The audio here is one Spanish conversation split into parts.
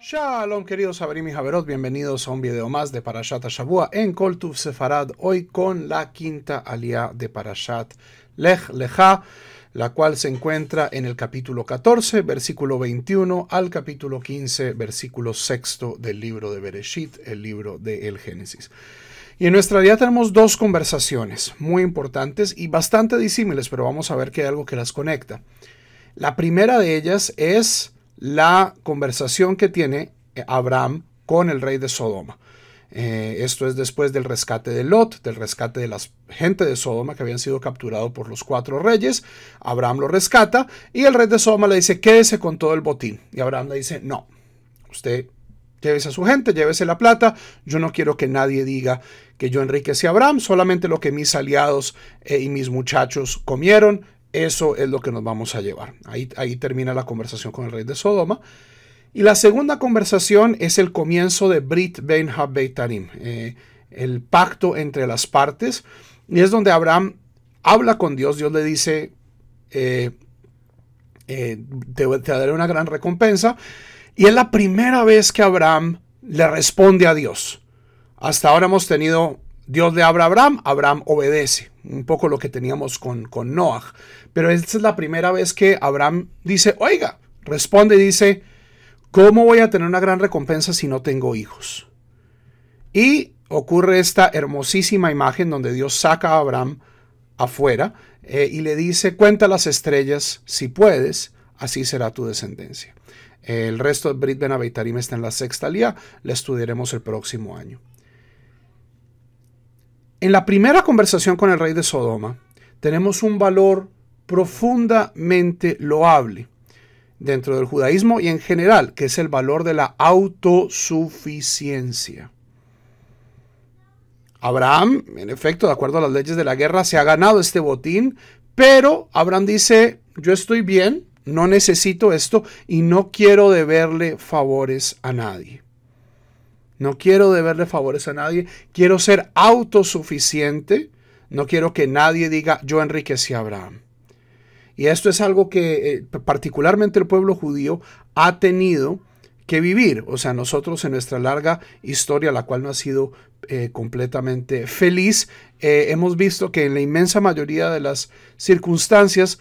Shalom queridos Abrim y bienvenidos a un video más de Parashat Shavua en Koltuf Sefarad, hoy con la quinta alia de Parashat Lech Lecha, la cual se encuentra en el capítulo 14, versículo 21 al capítulo 15, versículo 6 del libro de Bereshit, el libro de El Génesis. Y en nuestra vida tenemos dos conversaciones muy importantes y bastante disímiles, pero vamos a ver que hay algo que las conecta. La primera de ellas es la conversación que tiene eh, Abraham con el rey de Sodoma. Eh, esto es después del rescate de Lot, del rescate de la gente de Sodoma que habían sido capturados por los cuatro reyes. Abraham lo rescata y el rey de Sodoma le dice, quédese con todo el botín. Y Abraham le dice, no, usted Llévese a su gente, llévese la plata. Yo no quiero que nadie diga que yo enriquecí a Abraham, solamente lo que mis aliados eh, y mis muchachos comieron. Eso es lo que nos vamos a llevar. Ahí, termina la conversación con el rey de Sodoma. Y la segunda conversación es el comienzo de Brit Ben Habbeitarim, eh, el pacto entre las partes. Y es donde Abraham habla con Dios. Dios le dice: eh, eh, te daré una gran recompensa. Y es la primera vez que Abraham le responde a Dios. Hasta ahora hemos tenido, Dios le habla a Abraham, Abraham obedece, un poco lo que teníamos con, con Noah. Pero esta es la primera vez que Abraham dice, oiga, responde y dice, ¿cómo voy a tener una gran recompensa si no tengo hijos? Y ocurre esta hermosísima imagen donde Dios saca a Abraham afuera eh, y le dice, cuenta las estrellas si puedes, así será tu descendencia. El resto de Brit Benavitarim está en la sexta lía, la estudiaremos el próximo año. En la primera conversación con el rey de Sodoma, tenemos un valor profundamente loable dentro del judaísmo y en general, que es el valor de la autosuficiencia. Abraham, en efecto, de acuerdo a las leyes de la guerra, se ha ganado este botín, pero Abraham dice, yo estoy bien, no necesito esto y no quiero deberle favores a nadie. No quiero deberle favores a nadie. Quiero ser autosuficiente. No quiero que nadie diga yo enriquecí a Abraham. Y esto es algo que eh, particularmente el pueblo judío ha tenido que vivir. O sea, nosotros en nuestra larga historia, la cual no ha sido eh, completamente feliz, eh, hemos visto que en la inmensa mayoría de las circunstancias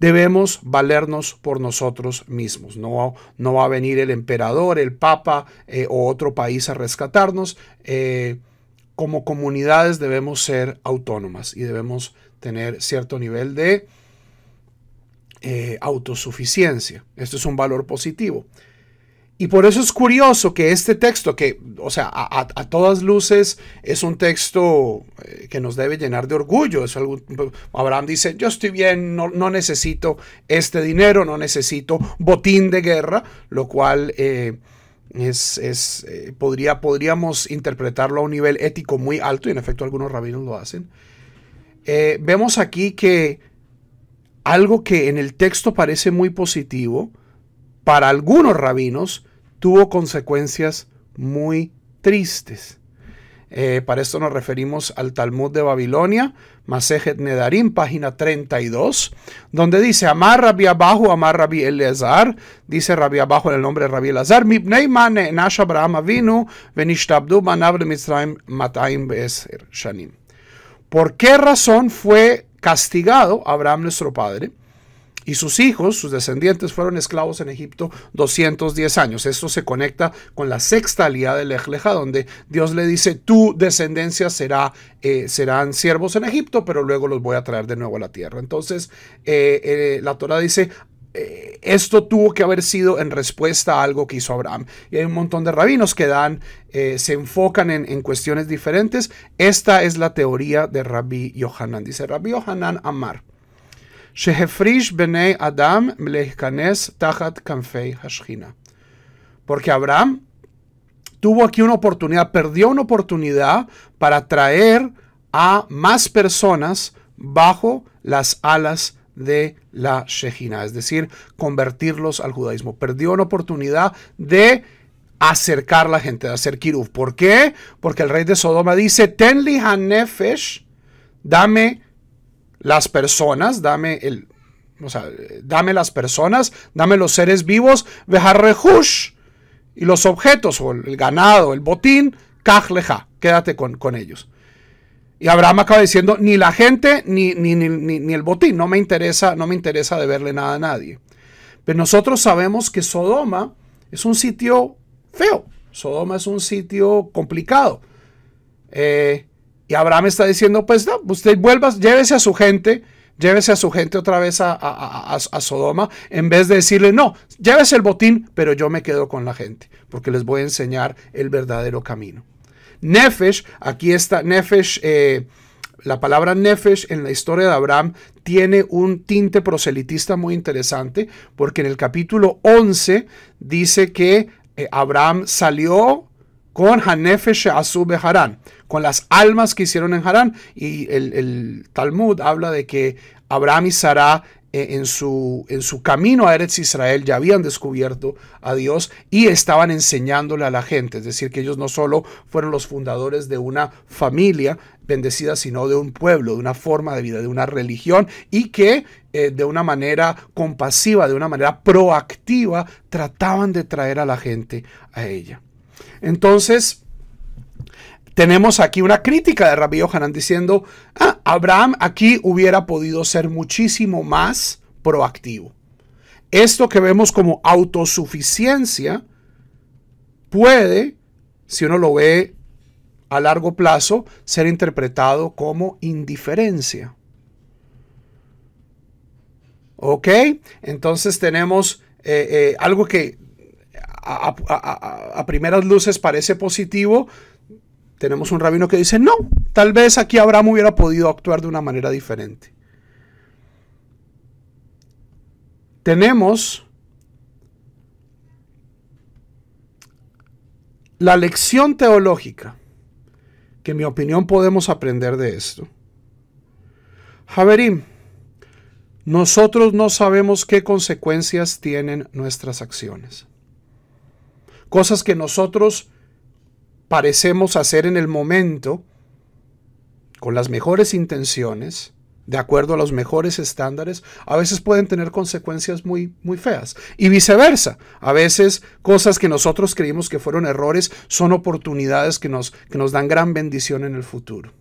debemos valernos por nosotros mismos. No, no va a venir el emperador, el papa eh, o otro país a rescatarnos. Eh, como comunidades debemos ser autónomas y debemos tener cierto nivel de eh, autosuficiencia. Esto es un valor positivo. Y por eso es curioso que este texto, que, o sea, a, todas luces es un texto eh, que nos debe llenar de orgullo. Abraham dice, yo estoy bien, no, necesito este dinero, no necesito botín de guerra, lo cual eh, es, eh, podría, podríamos interpretarlo a un nivel ético muy alto, y en efecto algunos rabinos lo hacen. vemos aquí que algo que en el texto parece muy positivo, para algunos rabinos tuvo consecuencias muy tristes. Eh, para esto nos referimos al Talmud de Babilonia, Masejet Nedarim, página 32, donde dice, Amar Rabbi Abajo, Amar Rabbi Eleazar, dice Rabbi Abajo en el nombre de Rabbi Eleazar, Mipnei Mane Nash Abraham Avinu, Venishtabdu Manav Mataim Shanim. ¿Por qué razón fue castigado Abraham nuestro padre? y sus hijos, sus descendientes, fueron esclavos en Egipto 210 años. Esto se conecta con la sexta alía de Lejleja, donde Dios le dice, tu descendencia será, eh, serán siervos en Egipto, pero luego los voy a traer de nuevo a la tierra. Entonces, eh, eh, la Torah dice, esto tuvo que haber sido en respuesta a algo que hizo Abraham. Y hay un montón de rabinos que dan, se enfocan en, cuestiones diferentes. Esta es la teoría de Rabbi Yohanan. Dice Rabbi Yohanan Amar. Adam Porque Abraham tuvo aquí una oportunidad, perdió una oportunidad para traer a más personas bajo las alas de la Shejina, es decir, convertirlos al judaísmo. Perdió una oportunidad de acercar la gente, de hacer kiruv. ¿Por qué? Porque el rey de Sodoma dice, Tenli Hanefesh, dame las personas, dame el, o sea, dame las personas, dame los seres vivos, rehush y los objetos, o el ganado, el botín, kahleja quédate con, ellos. Y Abraham acaba diciendo, ni la gente, ni, ni, el botín, no me interesa, no me interesa verle nada a nadie. Pero nosotros sabemos que Sodoma es un sitio feo, Sodoma es un sitio complicado. Eh, y Abraham está diciendo, pues no, usted pues, vuelva, llévese a su gente, llévese a su gente otra vez a, Sodoma, en vez de decirle, no, llévese el botín, pero yo me quedo con la gente, porque les voy a enseñar el verdadero camino. Nefesh, aquí está, Nefesh, eh, la palabra Nefesh en la historia de Abraham tiene un tinte proselitista muy interesante, porque en el capítulo 11 dice que eh, Abraham salió con Hanefesh Asu Harán, con las almas que hicieron en Harán. Y el, Talmud habla de que Abraham y Sarah eh, en su, en su camino a Eretz Israel ya habían descubierto a Dios y estaban enseñándole a la gente. Es decir, que ellos no solo fueron los fundadores de una familia bendecida, sino de un pueblo, de una forma de vida, de una religión y que eh, de una manera compasiva, de una manera proactiva, trataban de traer a la gente a ella. Entonces, tenemos aquí una crítica de Rabí Hanan diciendo, ah, Abraham aquí hubiera podido ser muchísimo más proactivo. Esto que vemos como autosuficiencia puede, si uno lo ve a largo plazo, ser interpretado como indiferencia. ¿Ok? Entonces tenemos eh, eh, algo que a, primeras luces parece positivo, tenemos un rabino que dice, no, tal vez aquí Abraham hubiera podido actuar de una manera diferente. Tenemos la lección teológica, que en mi opinión podemos aprender de esto. Javerín, nosotros no sabemos qué consecuencias tienen nuestras acciones cosas que nosotros parecemos hacer en el momento, con las mejores intenciones, de acuerdo a los mejores estándares, a veces pueden tener consecuencias muy, muy feas. Y viceversa, a veces cosas que nosotros creímos que fueron errores son oportunidades que nos, nos dan gran bendición en el futuro.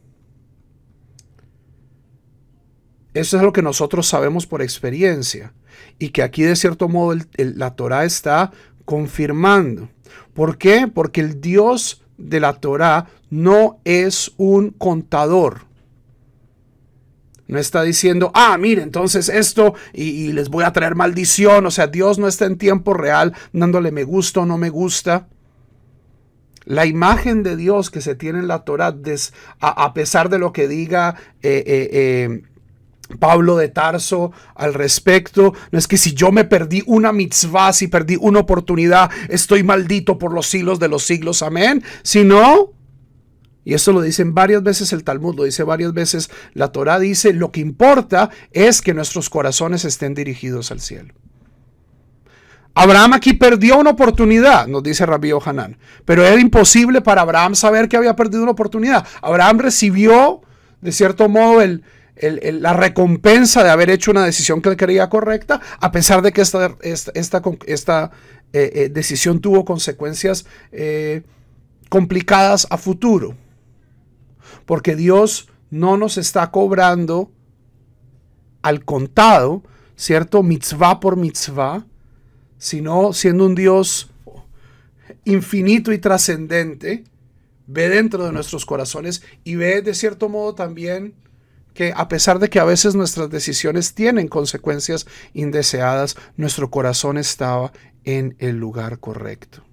Eso es lo que nosotros sabemos por experiencia y que aquí de cierto modo la Torah está confirmando. ¿Por qué? Porque el Dios de la Torá no es un contador. No está diciendo, ah, mire, entonces esto y, les voy a traer maldición. O sea, Dios no está en tiempo real dándole me gusta o no me gusta. La imagen de Dios que se tiene en la Torah, a, pesar de lo que diga eh, eh, eh, Pablo de Tarso al respecto. No es que si yo me perdí una mitzvah, si perdí una oportunidad, estoy maldito por los siglos de los siglos. Amén. si no y esto lo dicen varias veces el Talmud, lo dice varias veces la Torah, dice, lo que importa es que nuestros corazones estén dirigidos al cielo. Abraham aquí perdió una oportunidad, nos dice Rabbi Hanan, pero era imposible para Abraham saber que había perdido una oportunidad. Abraham recibió, de cierto modo, el, la recompensa de haber hecho una decisión que él creía correcta, a pesar de que esta, eh, eh, decisión tuvo consecuencias eh, complicadas a futuro. Porque Dios no nos está cobrando al contado, ¿cierto? Mitzvah por mitzvah, sino siendo un Dios infinito y trascendente, ve dentro de nuestros corazones y ve de cierto modo también que a pesar de que a veces nuestras decisiones tienen consecuencias indeseadas, nuestro corazón estaba en el lugar correcto.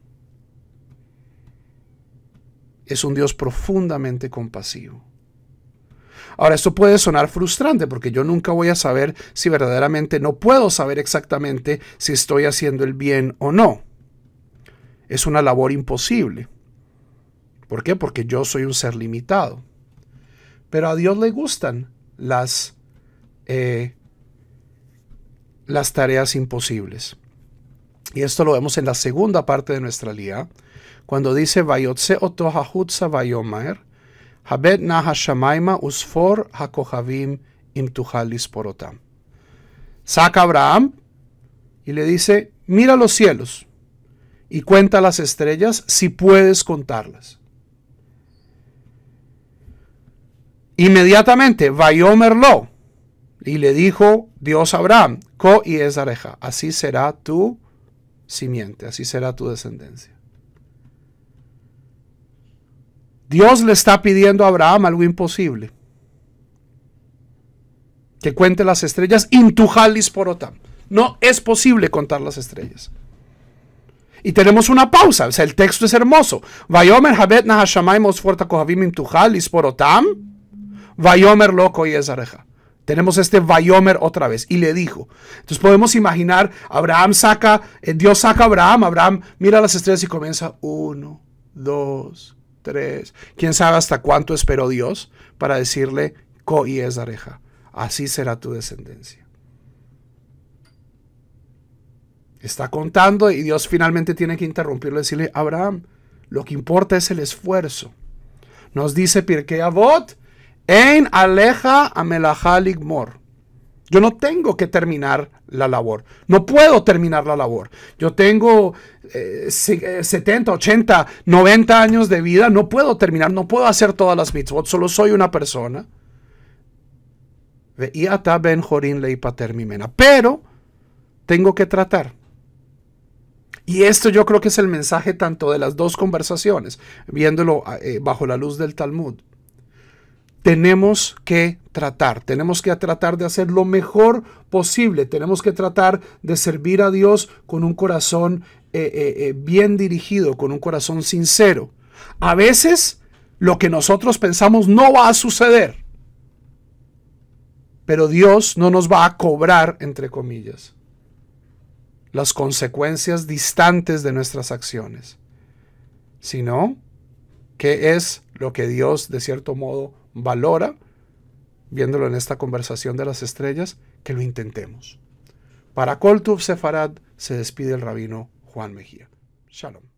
Es un Dios profundamente compasivo. Ahora, esto puede sonar frustrante porque yo nunca voy a saber si verdaderamente no puedo saber exactamente si estoy haciendo el bien o no. Es una labor imposible. ¿Por qué? Porque yo soy un ser limitado. Pero a Dios le gustan las, eh, las tareas imposibles. Y esto lo vemos en la segunda parte de nuestra lía, cuando dice habet usfor hakohavim Saca Abraham y le dice, mira los cielos y cuenta las estrellas si puedes contarlas. Inmediatamente, Merló y le dijo Dios a Abraham, Co y así será tu simiente, así será tu descendencia. Dios le está pidiendo a Abraham algo imposible. Que cuente las estrellas, intujalis Otam. No es posible contar las estrellas. Y tenemos una pausa, o sea, el texto es hermoso. Vayomer habet nahashamayim osforta kohavim intujalis porotam. Vayomer loco y areja. Tenemos este Vayomer otra vez y le dijo. Entonces podemos imaginar, Abraham saca, eh, Dios saca a Abraham, Abraham mira las estrellas y comienza uno, dos, tres. ¿Quién sabe hasta cuánto esperó Dios para decirle Co y Así será tu descendencia. Está contando y Dios finalmente tiene que interrumpirlo y decirle, Abraham, lo que importa es el esfuerzo. Nos dice Pirkei Avot, en aleja amelahalik mor. Yo no tengo que terminar la labor. No puedo terminar la labor. Yo tengo 70, 80, 90 años de vida. No puedo terminar. No puedo hacer todas las mitzvot. Solo soy una persona. ben Pero tengo que tratar. Y esto yo creo que es el mensaje tanto de las dos conversaciones, viéndolo eh, bajo la luz del Talmud tenemos que tratar, tenemos que tratar de hacer lo mejor posible, tenemos que tratar de servir a Dios con un corazón eh, eh, eh, bien dirigido, con un corazón sincero. A veces lo que nosotros pensamos no va a suceder, pero Dios no nos va a cobrar, entre comillas, las consecuencias distantes de nuestras acciones, sino que es lo que Dios, de cierto modo, valora, viéndolo en esta conversación de las estrellas, que lo intentemos. Para Koltuf Sefarad se despide el rabino Juan Mejía. Shalom.